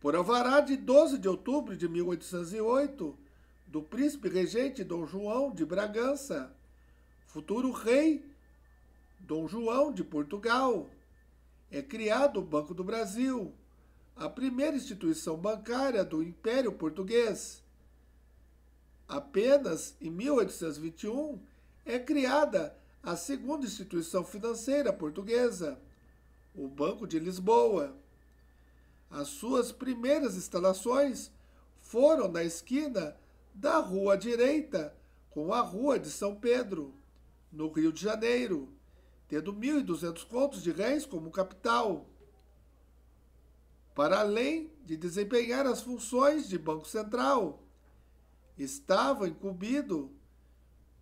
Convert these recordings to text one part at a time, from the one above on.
Por alvará de 12 de outubro de 1808, do príncipe regente Dom João de Bragança, futuro rei Dom João de Portugal, é criado o Banco do Brasil, a primeira instituição bancária do Império Português. Apenas em 1821 é criada a segunda instituição financeira portuguesa, o Banco de Lisboa. As suas primeiras instalações foram na esquina da Rua Direita com a Rua de São Pedro, no Rio de Janeiro, tendo 1.200 contos de réis como capital. Para além de desempenhar as funções de Banco Central, estava incumbido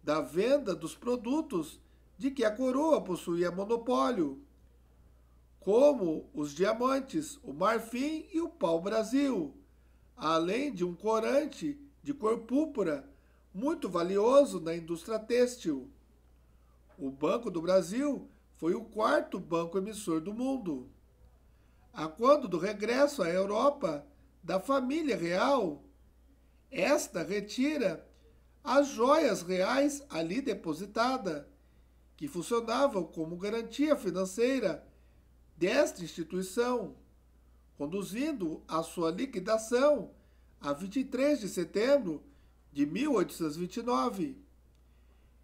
da venda dos produtos de que a coroa possuía monopólio como os diamantes, o marfim e o pau-brasil, além de um corante de cor púrpura, muito valioso na indústria têxtil. O Banco do Brasil foi o quarto banco emissor do mundo. A quando do regresso à Europa da família real, esta retira as joias reais ali depositada, que funcionavam como garantia financeira desta instituição, conduzindo à sua liquidação a 23 de setembro de 1829.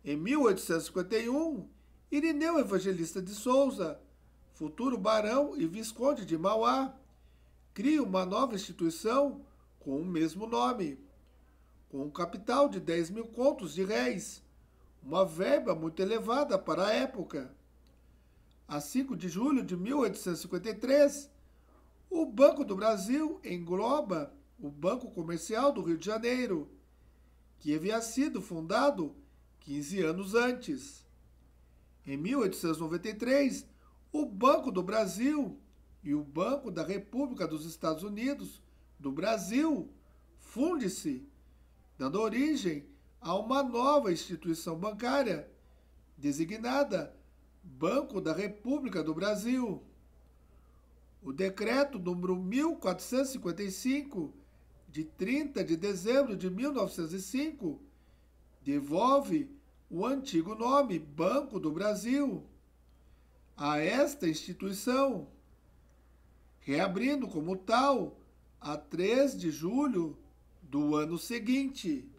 Em 1851, Irineu Evangelista de Souza, futuro barão e visconde de Mauá, cria uma nova instituição com o mesmo nome, com um capital de 10 mil contos de réis, uma verba muito elevada para a época a 5 de julho de 1853, o Banco do Brasil engloba o Banco Comercial do Rio de Janeiro, que havia sido fundado 15 anos antes. Em 1893, o Banco do Brasil e o Banco da República dos Estados Unidos do Brasil funde-se, dando origem a uma nova instituição bancária designada Banco da República do Brasil. O decreto número 1455, de 30 de dezembro de 1905, devolve o antigo nome Banco do Brasil a esta instituição, reabrindo como tal a 3 de julho do ano seguinte.